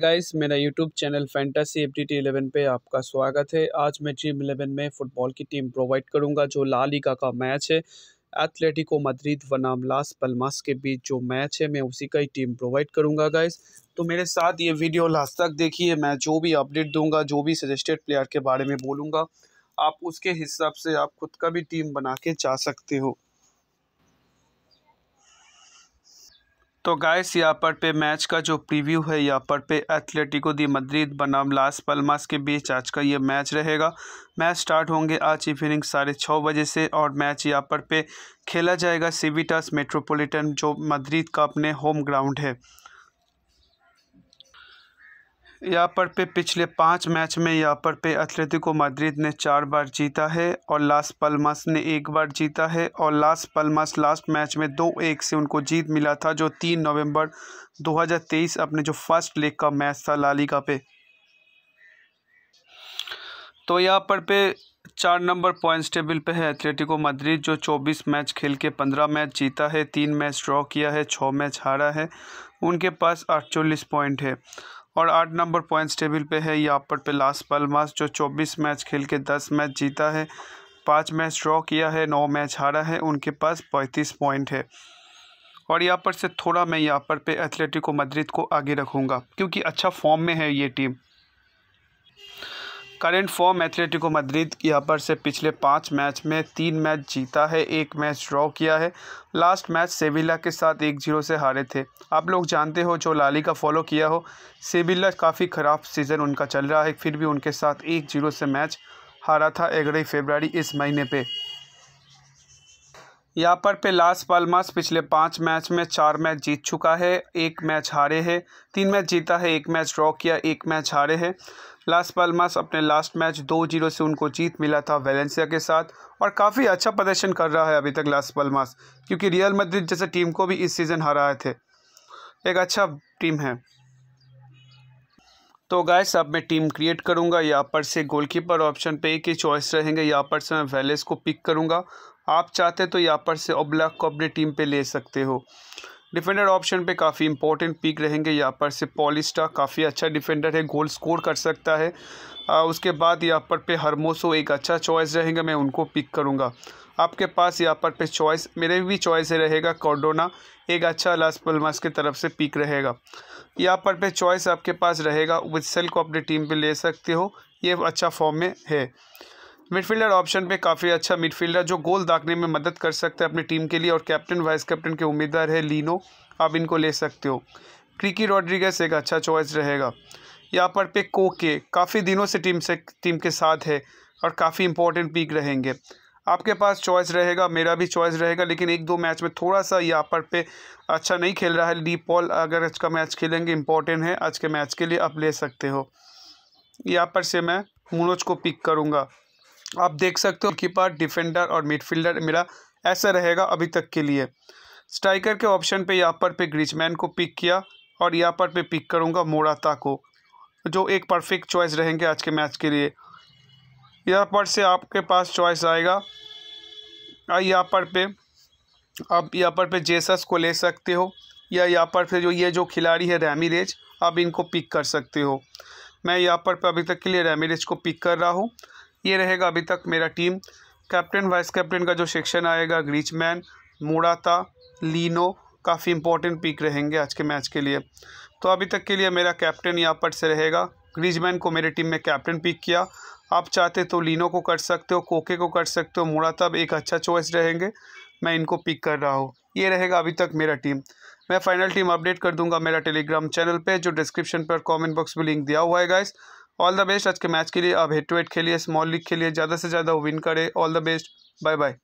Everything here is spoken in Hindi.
गाइस मेरा YouTube channel fantasy F D eleven पे आपका स्वागत है आज मैं ड्रीम इलेवन में फ़ुटबॉल की टीम प्रोवाइड करूंगा जो ला लीगा का मैच है एथलेटिको मद्रिद बनाम लास पलमास के बीच जो मैच है मैं उसी का ही टीम प्रोवाइड करूंगा गाइस तो मेरे साथ ये वीडियो लास्ट तक देखिए मैं जो भी अपडेट दूंगा जो भी सजेस्टेड प्लेयर के बारे में बोलूँगा आप उसके हिसाब से आप खुद का भी टीम बना के जा सकते हो तो गाइस यहाँ पर पे मैच का जो प्रीव्यू है यहाँ पर पे एथलेटिको दी मद्रिद बनाम लास पलमास के बीच आज का ये मैच रहेगा मैच स्टार्ट होंगे आज इवनिंग साढ़े छः बजे से और मैच यहाँ पर पे खेला जाएगा सिविटास मेट्रोपॉलिटन जो मद्रिद का अपने होम ग्राउंड है पर पे पिछले पाँच मैच में यहाँ पे एथलेटिको माद्रिद ने चार बार जीता है और लास पलमास ने एक बार जीता है और लास पलमास लास्ट मैच में दो एक से उनको जीत मिला था जो तीन नवंबर 2023 अपने जो फर्स्ट लेग का मैच था लालिका पे तो यहाँ पर पे चार नंबर पॉइंट्स टेबल पे है एथलेटिको मद्रिद जो 24 मैच खेल के पंद्रह मैच जीता है तीन मैच ड्रॉ किया है छः मैच हारा है उनके पास अड़चालीस पॉइंट है और आठ नंबर पॉइंट्स टेबल पे है यहाँ पर पे लास्ट पलमास जो चौबीस मैच खेल के दस मैच जीता है पाँच मैच ड्रॉ किया है नौ मैच हारा है उनके पास पैंतीस पॉइंट है और यहाँ पर से थोड़ा मैं यहाँ पर पे एथलेटिको मद्रिद को आगे रखूँगा क्योंकि अच्छा फॉर्म में है ये team current form Atletico Madrid यहाँ पर से पिछले पाँच मैच में तीन मैच जीता है एक मैच ड्रॉ किया है लास्ट मैच सेविला के साथ एक जीरो से हारे थे आप लोग जानते हो जो लाली का फॉलो किया हो सेविला काफ़ी ख़राब सीज़न उनका चल रहा है फिर भी उनके साथ एक जीरो से मैच हारा था ग्यारह फरवरी इस महीने पर यहाँ पर पे लास पालमास पिछले पाँच मैच में चार मैच जीत चुका है एक मैच हारे है तीन मैच जीता है एक मैच ड्रॉ किया एक मैच हारे है लास पालमास अपने लास्ट मैच दो जीरो से उनको जीत मिला था वैलेंसिया के साथ और काफ़ी अच्छा प्रदर्शन कर रहा है अभी तक लास पालमास क्योंकि रियल मद्रिद जैसे टीम को भी इस सीज़न हराए थे एक अच्छा टीम है तो गाय अब मैं टीम क्रिएट करूंगा यहाँ पर से गोलकीपर ऑप्शन पे एक ही चॉइस रहेंगे यहाँ पर से मैं वेलेस को पिक करूंगा आप चाहते तो यहाँ पर से ओब्लैक को अपनी टीम पे ले सकते हो डिफेंडर ऑप्शन पे काफ़ी इंपॉर्टेंट पिक रहेंगे यहाँ पर से पॉलिस्टा काफ़ी अच्छा डिफेंडर है गोल स्कोर कर सकता है आ, उसके बाद यहाँ पर पे हरमोसो एक अच्छा चॉइस रहेंगे मैं उनको पिक करूँगा आपके पास यहाँ पर पे चॉइस मेरे भी चॉइस रहेगा कॉर्डोना एक अच्छा लास्ट पलमास की तरफ से पिक रहेगा यहाँ पर पे चॉइस आपके पास रहेगा विसल को अपनी टीम पर ले सकते हो ये अच्छा फॉर्म में है मिडफील्डर ऑप्शन पे काफ़ी अच्छा मिडफील्डर जो गोल दागने में मदद कर सकते हैं अपनी टीम के लिए और कैप्टन वाइस कैप्टन के उम्मीदवार है लिनो आप इनको ले सकते हो क्रिकी रॉड्रिगस एक अच्छा चॉइस रहेगा यहाँ पर पे कोके काफ़ी दिनों से टीम से टीम के साथ है और काफ़ी इंपॉर्टेंट पीक रहेंगे आपके पास चॉइस रहेगा मेरा भी चॉइस रहेगा लेकिन एक दो मैच में थोड़ा सा यहाँ पर पे अच्छा नहीं खेल रहा है डी पॉल अगर आज का मैच खेलेंगे इंपॉर्टेंट है आज के मैच के लिए आप ले सकते हो यहाँ पर से मैं मनोज को पिक करूँगा आप देख सकते हो कि डिफेंडर और मिडफील्डर मेरा ऐसा रहेगा अभी तक के लिए स्ट्राइकर के ऑप्शन पे यहाँ पर पे ग्रिचमैन को पिक किया और यहाँ पर पे पिक करूँगा मोराता को जो एक परफेक्ट चॉइस रहेंगे आज के मैच के लिए यहाँ पर से आपके पास चॉइस आएगा यहाँ पर पे आप यहाँ पर पे जेसस को ले सकते हो या यहाँ पर फिर जो ये जो खिलाड़ी है रेमिरेज आप इनको पिक कर सकते हो मैं यहाँ पर पे अभी तक के लिए रेमिरेज को पिक कर रहा हूँ ये रहेगा अभी तक मेरा टीम कैप्टन वाइस कैप्टन का जो सेक्शन आएगा ग्रीचमैन मोड़ाता लीनो काफ़ी इंपॉर्टेंट पिक रहेंगे आज के मैच के लिए तो अभी तक के लिए मेरा कैप्टन यहाँ पर से रहेगा ग्रीजमैन को मेरे टीम में कैप्टन पिक किया आप चाहते तो लीनो को कर सकते हो कोके को कर सकते हो मोड़ाताब एक अच्छा चॉइस रहेंगे मैं इनको पिक कर रहा हूँ ये रहेगा अभी तक मेरा टीम मैं फाइनल टीम अपडेट कर दूंगा मेरा टेलीग्राम चैनल पे जो डिस्क्रिप्शन पर कमेंट बॉक्स में लिंक दिया हुआ है गाइस ऑल द बेस्ट आज के मैच के लिए आप हेड टू हेड खेलिए स्मॉल लीग खेलिए ज़्यादा से ज़्यादा विन करें all the best bye bye